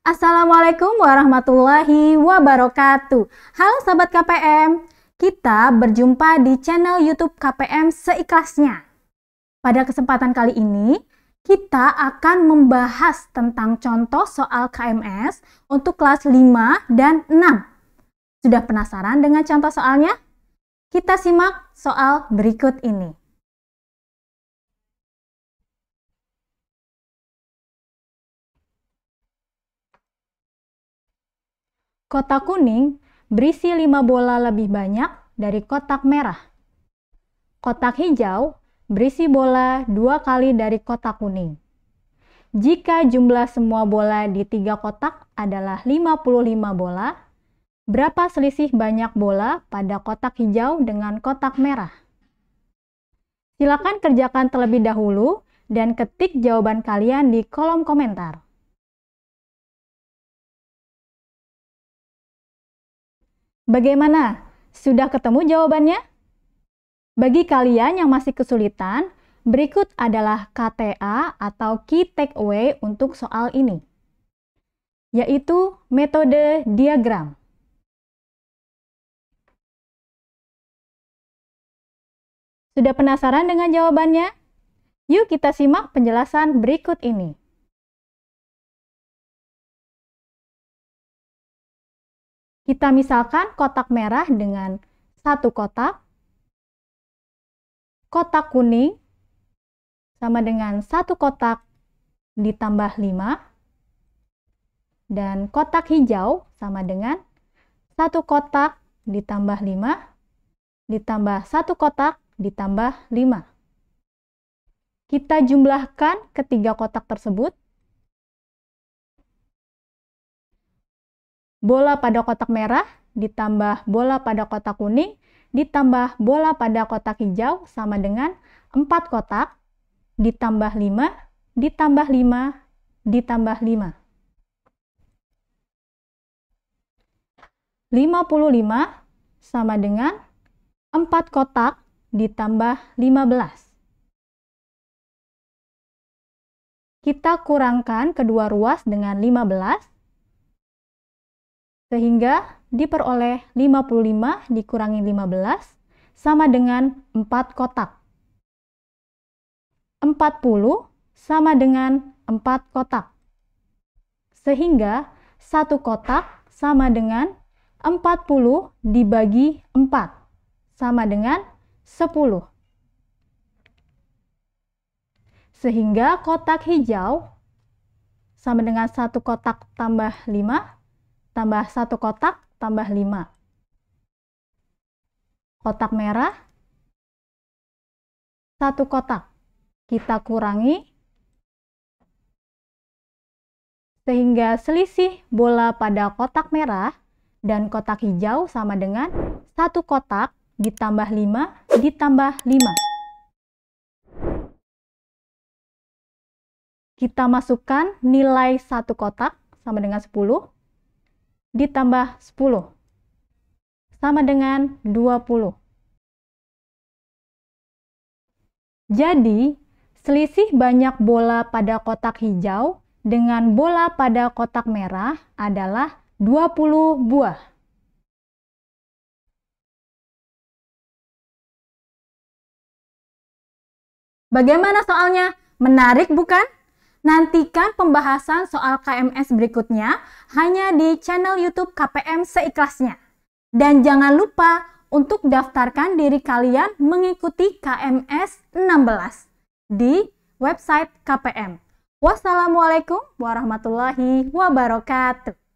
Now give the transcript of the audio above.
Assalamualaikum warahmatullahi wabarakatuh. Halo sahabat KPM, kita berjumpa di channel YouTube KPM seikhlasnya. Pada kesempatan kali ini, kita akan membahas tentang contoh soal KMS untuk kelas 5 dan 6. Sudah penasaran dengan contoh soalnya? Kita simak soal berikut ini. Kotak kuning berisi 5 bola lebih banyak dari kotak merah. Kotak hijau berisi bola dua kali dari kotak kuning. Jika jumlah semua bola di tiga kotak adalah 55 bola, berapa selisih banyak bola pada kotak hijau dengan kotak merah? Silakan kerjakan terlebih dahulu dan ketik jawaban kalian di kolom komentar. Bagaimana? Sudah ketemu jawabannya? Bagi kalian yang masih kesulitan, berikut adalah KTA atau key takeaway untuk soal ini, yaitu metode diagram. Sudah penasaran dengan jawabannya? Yuk kita simak penjelasan berikut ini. Kita misalkan kotak merah dengan satu kotak, kotak kuning sama dengan satu kotak ditambah 5, dan kotak hijau sama dengan satu kotak ditambah 5, ditambah satu kotak ditambah 5. Kita jumlahkan ketiga kotak tersebut bola pada kotak merah ditambah bola pada kotak kuning ditambah bola pada kotak hijau sama dengan 4 kotak ditambah 5 ditambah 5 ditambah 5. 55 sama dengan 4 kotak ditambah 15. Kita kurangkan kedua ruas dengan 15 sehingga diperoleh 55 dikurangi 15 sama dengan 4 kotak. 40 sama dengan 4 kotak. Sehingga 1 kotak sama dengan 40 dibagi 4 sama dengan 10. Sehingga kotak hijau sama dengan 1 kotak tambah 5 tambah satu kotak, tambah 5. Kotak merah, satu kotak. Kita kurangi sehingga selisih bola pada kotak merah dan kotak hijau sama dengan satu kotak ditambah lima ditambah lima Kita masukkan nilai satu kotak sama dengan 10 ditambah 10 sama dengan 20. Jadi, selisih banyak bola pada kotak hijau dengan bola pada kotak merah adalah 20 buah. Bagaimana soalnya? Menarik bukan? Nantikan pembahasan soal KMS berikutnya hanya di channel YouTube KPM Seikhlasnya. Dan jangan lupa untuk daftarkan diri kalian mengikuti KMS 16 di website KPM. Wassalamualaikum warahmatullahi wabarakatuh.